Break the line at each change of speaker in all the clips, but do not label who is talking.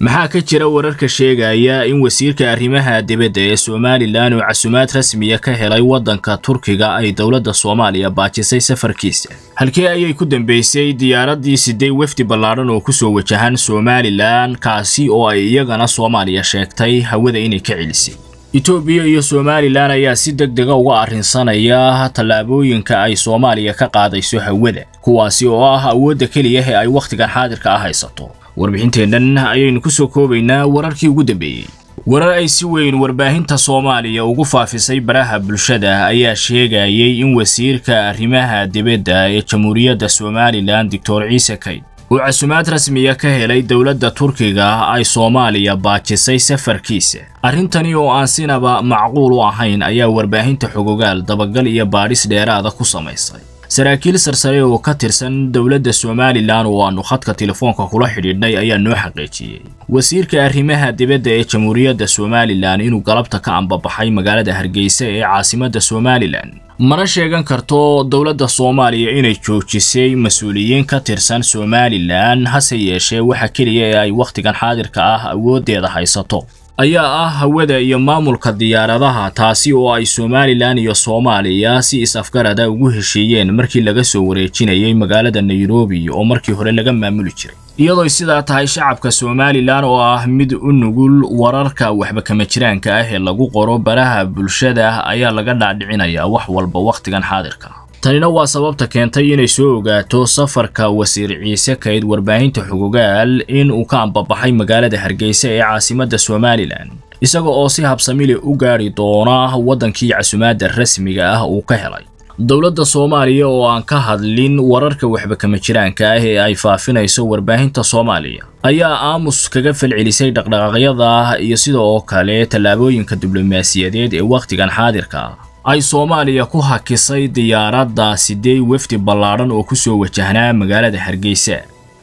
maxaa ka jira wararka sheegaya in wasiirka arrimaha dibadda ee somalilan oo casumaad rasmiya ka helay waddanka turkiga ay dowladda soomaaliya baajisay safarkiisa halkee ayay ku dambaysay diyaaraddii siday wefdi ballaadhan oo ku soo wajahan somalilan kaasi oo ay iyagana soomaaliya sheegtay hawada inay ka celisay itoobiya iyo somalilan ayaa si deg dega ah uga arrinsanaya tallaabooyinka ay soomaaliya ka qaadayso hawada kuwaasi oo ah awoodda keliya ee ay wakhtigan xaadirka ah haysato warbixinteennan ayaynu ku soo koobaynaa wararkii ugu dambeeyey warar ay si weyn warbaahinta soomaaliya ugu faafisay baraha bulshada ayaa sheegayay in wasiirka arrimaha dibadda ee jamhuuriyadda somalilan doctor ciise kayd uu casumaad rasmiya ka helay dowladda turkiga ay soomaaliya baajisay safarkiisa arrintani oo aan sinaba macquul u ahayn ayaa warbaahinta xogogaal dabagal iyo baadhis dheeraada ku samaysay saraakiil sarsare oo ka tirsan dowladda somalilan oo aanu khadka telefoonka kula xidhiidhnay ayaa noo xaqiijiyey wasiirka arrimaha dibadda ee jamhuuriyadda somalilan inuu galabta ka ambabaxay magaalada hargeysa ee caasimadda somalilan mana sheegan karto dowladda soomaaliya inay joojisay mas-uuliyiin ka tirsan somalilan hase yeeshee waxa keliya ee ay wakhtigan xaadirka ah awooddeeda haysato ayaa ah hawada iyo maamulka diyaaradaha taasi oo ay somalilan iyo soomaaliya si is-afgarada ah ugu heshiiyeen markii laga soo wareejinayay magaalada nairobi oo markii hore laga maamuli jiray iyadoy sidaa tahay shacabka somalilan oo ah mid u nugul wararka waxba kama jiraanka ah ee lagu qoro baraha bulshada ayaa laga dhaadhicinayaa wax walba wakhtigan xaadirka tanina waa sababta keentay inay soo ogaato safarka wasiir ciise kayd warbaahinta xugugaal in uu ka ambabaxay magaalada hargeysa ee caasimadda somalilan isaga oo si habsamile u gaari doona waddankii casumaadda rasmiga ah uu ka helay dowladda soomaaliya oo aan ka hadlin wararka waxba kama jiraanka ah ee ay faafinayso warbaahinta soomaaliya ayaa aamus kaga falcelisay dhaqdhaqaaqyada ah iyo sida oo kale tallaabooyinka diblomaasiyadeed ee wakhtigan xaadirka ah ay soomaaliya ku hakisay diyaaradda sidee wefdi ballaadhan oo ku soo wajahnaa magaalada hargeysa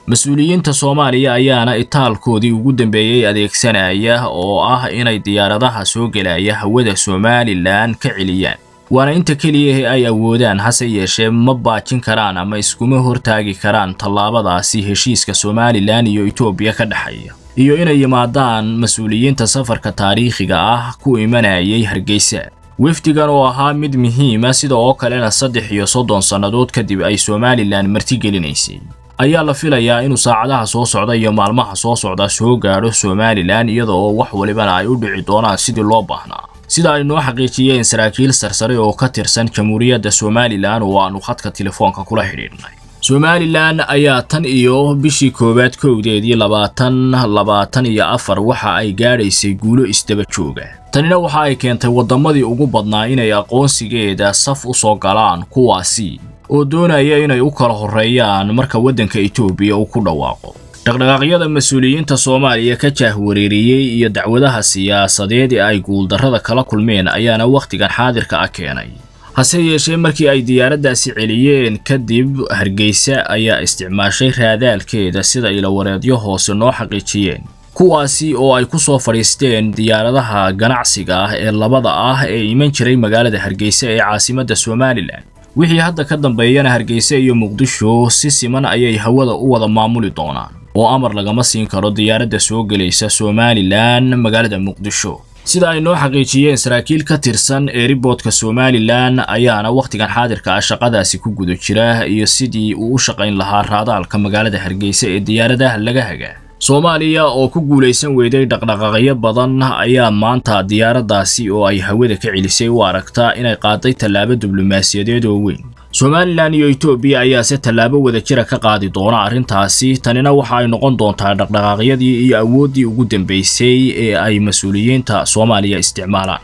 mas-uuliyiinta soomaaliya ayaana itaalkoodii ugu dambeeyey adeegsanaya oo ah inay diyaaradaha soo gelaya hawada somalilan ka celiyaan waana inta keliyahe ay awoodaan hase yeeshee ma baajin karaan ama iskuma hortaagi karaan tallaabadaasi heshiiska somalilan iyo etoobiya ka dhexaya iyo inay yimaadaan mas-uuliyiinta safarka taariikhiga ah ku imanayay hargeysa wafdigan oo ahaa mid muhiima sida oo kalena saddex iyo soddon sannadood kadib ay somalilan marti gelinaysay ayaa la filayaa inuu saacadaha soo socda iyo maalmaha soo socda soo gaadho somalilan iyada oo wax walibana ay u dhici doonaan sidii loo baahnaa sida ay noo xaqiijiyeen saraakiil sarsare oo ka tirsan jamhuuriyadda somalilan oo aannu khadka telefoonka kula xidhiidhnay somalilan ayaa tan iyo bishii koowaad kowdeedii labaatan labaatan iyo afar waxa ay gaadhaysay guulo isdaba jooga tanina waxa ay keentay waddamadii ugu badnaa inay aqoonsigeeda saf u soo galaan kuwaasi oo doonaya inay u kala horreeyaan marka waddanka etoobiya uu ku dhawaaqo dhaqdhaqaaqyada mas-uuliyiinta soomaaliya ka jaahwareeriyey iyo dacwadaha siyaasadeed ee ay guuldarrada kala kulmeen ayaana wakhtigan xaadirka ah keenay hase yeeshee markii ay diyaaraddaasi celiyeen kadib hargeysa ayaa isticmaashay raadaalkeeda sida ilawareedyo hoose noo xaqiijiyeen kuwaasi oo ay ku soo fadhiisteen diyaaradaha ganacsiga ah ee labada ah ee iman jiray magaalada hargeysa ee caasimadda somalilan wixii hadda ka dambeeyana hargeysa iyo muqdisho si siman ayay hawada u wada maamuli doonaan oo amar lagama siin karo diyaaradda soo gelaysa somalilan magaalada muqdisho sida ay noo xaqiijiyeen saraakiil ka tirsan eeriboodka somalilan ayaana wakhtigan xaadirka ah shaqadaasi ku guda jira iyo sidii uu u shaqayn lahaa raadaalka magaalada hargeysa ee diyaaradaha laga hagaa soomaaliya oo ku guulaysan weyday dhaqdhaqaaqyo badan ayaa maanta diyaaraddaasi oo ay hawada ka celisay u aragtaa inay qaaday tallaabo diblomaasiyadeed oo weyn somalilan iyo etoobiya ayaa se tallaabo jira ah ka qaadi doona arrintaasi tanina waxa ay noqon doontaa dhaqdhaqaaqyadii iyo awooddii ugu dambeysay ee ay mas-uuliyiinta soomaaliya isticmaalaan